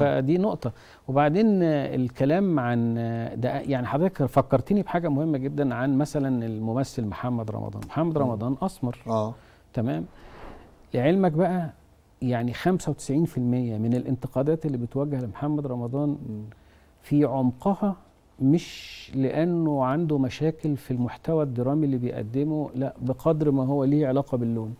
فدي نقطة وبعدين الكلام عن ده يعني حضرتك فكرتني بحاجة مهمة جدا عن مثلا الممثل محمد رمضان محمد رمضان أسمر اه تمام لعلمك بقى يعني 95% من الانتقادات اللي بتوجه لمحمد رمضان في عمقها مش لأنه عنده مشاكل في المحتوى الدرامي اللي بيقدمه لا بقدر ما هو ليه علاقة باللون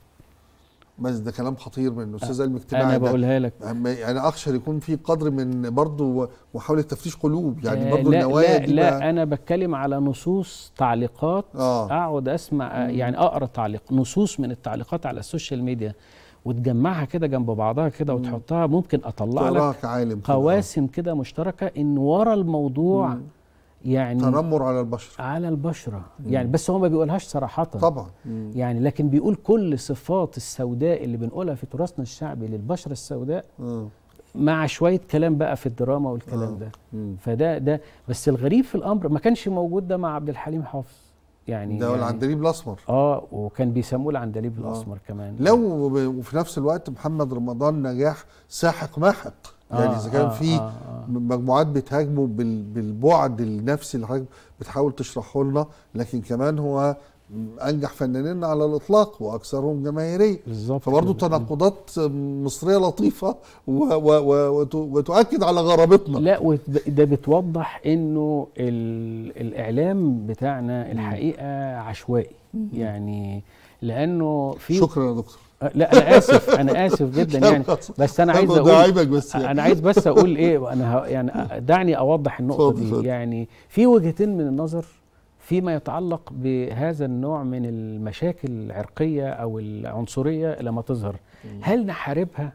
بس ده كلام خطير من الاستاذ اجتماع انا بقولها لك يعني اخشى يكون في قدر من برضه محاوله تفتيش قلوب يعني آه، برضه لا النوايا لا, لا انا بتكلم على نصوص تعليقات آه اقعد اسمع آه، يعني اقرا تعليق نصوص من التعليقات على السوشيال ميديا وتجمعها كده جنب بعضها كده وتحطها ممكن اطلع لك عالم آه. قواسم كده مشتركه ان ورا الموضوع مم. يعني تنمر على البشرة على البشرة مم. يعني بس هو ما بيقولهاش صراحة طبعا مم. يعني لكن بيقول كل صفات السوداء اللي بنقولها في تراثنا الشعبي للبشرة السوداء مم. مع شوية كلام بقى في الدراما والكلام مم. ده مم. فده ده بس الغريب في الأمر ما كانش موجود ده مع عبد الحليم حافظ يعني ده يعني العندليب الاسمر اه وكان بيسموه العندليب آه. الاسمر آه. كمان لو وفي نفس الوقت محمد رمضان نجاح ساحق ماحق يعني آه، اذا آه كان آه في آه, آه. مجموعات بتهاجمه بالبعد النفسي اللي حضرتك بتحاول تشرحه لنا لكن كمان هو انجح فنانين على الاطلاق واكثرهم جماهيريه بالظبط فبرضه تناقضات مصريه لطيفه و و و وتؤكد على غرابتنا لا وده بتوضح انه الاعلام بتاعنا الحقيقه عشوائي يعني لانه في شكرا يا دكتور آه، لا انا اسف انا اسف جدا يعني بس انا عايز اقول بس يعني. انا عايز بس اقول ايه انا يعني دعني اوضح النقطه دي يعني في وجهتين من النظر فيما يتعلق بهذا النوع من المشاكل العرقية أو العنصرية لما تظهر هل نحاربها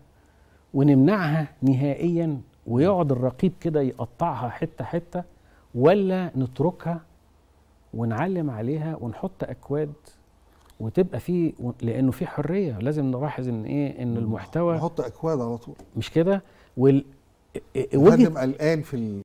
ونمنعها نهائيا ويقعد الرقيب كده يقطعها حتة حتة ولا نتركها ونعلم عليها ونحط أكواد وتبقى في لانه في حريه لازم نلاحظ ان ايه ان المحتوى نحط اكواد على طول مش كده وال قلقان في ال...